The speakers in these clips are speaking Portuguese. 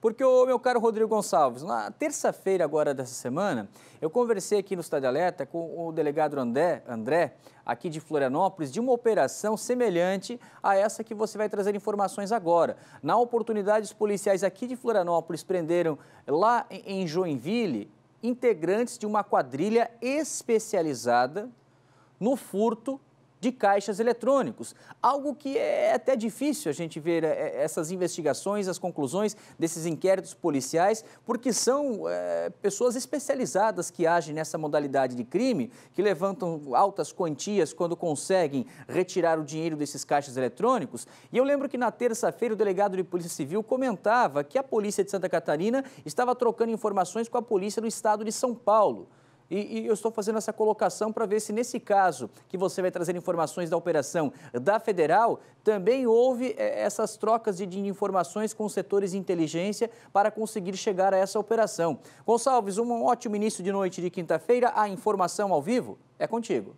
Porque, o meu caro Rodrigo Gonçalves, na terça-feira agora dessa semana, eu conversei aqui no Estado Alerta com o delegado André, André, aqui de Florianópolis, de uma operação semelhante a essa que você vai trazer informações agora. Na oportunidade, os policiais aqui de Florianópolis prenderam lá em Joinville integrantes de uma quadrilha especializada no furto de caixas eletrônicos. Algo que é até difícil a gente ver é, é, essas investigações, as conclusões desses inquéritos policiais, porque são é, pessoas especializadas que agem nessa modalidade de crime, que levantam altas quantias quando conseguem retirar o dinheiro desses caixas eletrônicos. E eu lembro que na terça-feira o delegado de Polícia Civil comentava que a polícia de Santa Catarina estava trocando informações com a polícia do estado de São Paulo. E, e eu estou fazendo essa colocação para ver se nesse caso que você vai trazer informações da operação da Federal, também houve é, essas trocas de, de informações com setores de inteligência para conseguir chegar a essa operação. Gonçalves, um ótimo início de noite de quinta-feira. A informação ao vivo é contigo.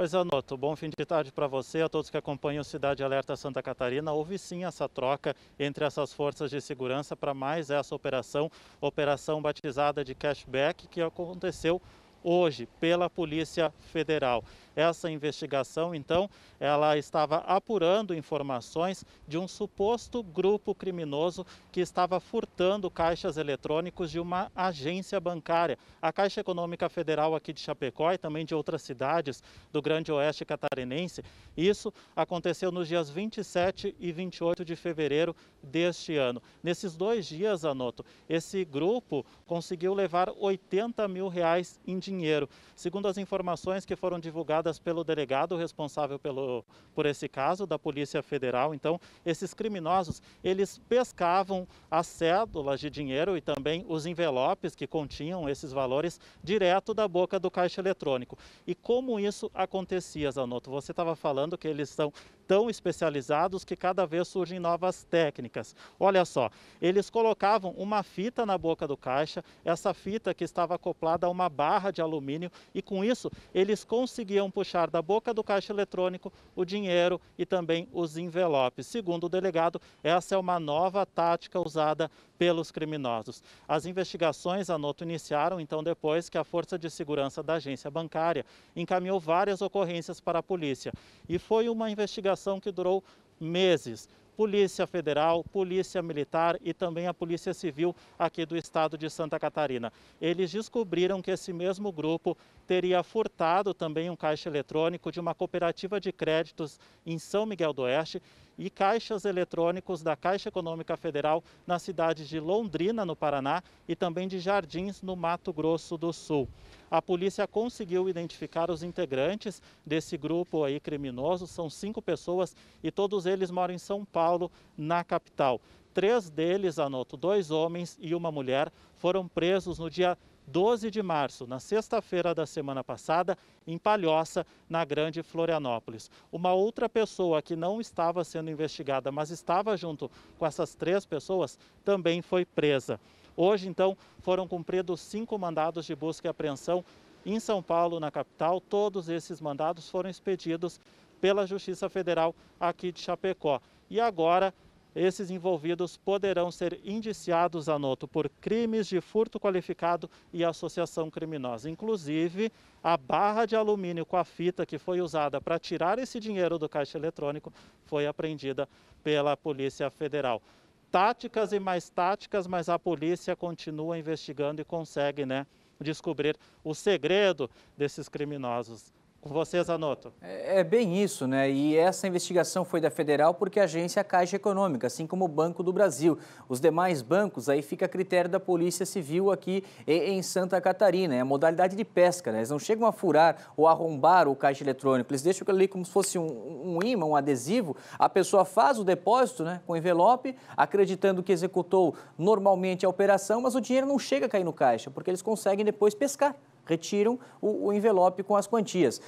Pois é, Noto. Bom fim de tarde para você, a todos que acompanham Cidade Alerta Santa Catarina. Houve sim essa troca entre essas forças de segurança para mais essa operação, operação batizada de cashback, que aconteceu hoje pela Polícia Federal. Essa investigação, então, ela estava apurando informações de um suposto grupo criminoso que estava furtando caixas eletrônicos de uma agência bancária. A Caixa Econômica Federal aqui de Chapecó e também de outras cidades do Grande Oeste catarinense. Isso aconteceu nos dias 27 e 28 de fevereiro deste ano. Nesses dois dias, Anoto, esse grupo conseguiu levar 80 mil reais em dinheiro dinheiro. Segundo as informações que foram divulgadas pelo delegado responsável pelo, por esse caso, da Polícia Federal, então, esses criminosos, eles pescavam as cédulas de dinheiro e também os envelopes que continham esses valores direto da boca do caixa eletrônico. E como isso acontecia, Zanotto? Você estava falando que eles são tão especializados que cada vez surgem novas técnicas. Olha só, eles colocavam uma fita na boca do caixa, essa fita que estava acoplada a uma barra de alumínio e com isso eles conseguiam puxar da boca do caixa eletrônico o dinheiro e também os envelopes. Segundo o delegado, essa é uma nova tática usada pelos criminosos. As investigações, noto iniciaram então depois que a Força de Segurança da agência bancária encaminhou várias ocorrências para a polícia e foi uma investigação operação que durou meses. Polícia Federal, Polícia Militar e também a Polícia Civil aqui do estado de Santa Catarina. Eles descobriram que esse mesmo grupo teria furtado também um caixa eletrônico de uma cooperativa de créditos em São Miguel do Oeste e caixas eletrônicos da Caixa Econômica Federal na cidade de Londrina, no Paraná, e também de Jardins, no Mato Grosso do Sul. A polícia conseguiu identificar os integrantes desse grupo aí criminoso, são cinco pessoas e todos eles moram em São Paulo, na capital. Três deles, anoto, dois homens e uma mulher, foram presos no dia 12 de março, na sexta-feira da semana passada, em Palhoça, na Grande Florianópolis. Uma outra pessoa que não estava sendo investigada, mas estava junto com essas três pessoas, também foi presa. Hoje, então, foram cumpridos cinco mandados de busca e apreensão em São Paulo, na capital. Todos esses mandados foram expedidos pela Justiça Federal aqui de Chapecó. E agora esses envolvidos poderão ser indiciados, anoto, por crimes de furto qualificado e associação criminosa. Inclusive, a barra de alumínio com a fita que foi usada para tirar esse dinheiro do caixa eletrônico foi apreendida pela Polícia Federal. Táticas e mais táticas, mas a polícia continua investigando e consegue né, descobrir o segredo desses criminosos. Com vocês, Anoto. É, é, bem isso, né? E essa investigação foi da Federal porque a agência é a Caixa Econômica, assim como o Banco do Brasil. Os demais bancos aí fica a critério da Polícia Civil aqui em Santa Catarina. É a modalidade de pesca, né? Eles não chegam a furar ou arrombar o caixa eletrônico. Eles deixam ali como se fosse um, um imã, um adesivo. A pessoa faz o depósito né, com envelope, acreditando que executou normalmente a operação, mas o dinheiro não chega a cair no caixa, porque eles conseguem depois pescar retiram o, o envelope com as quantias.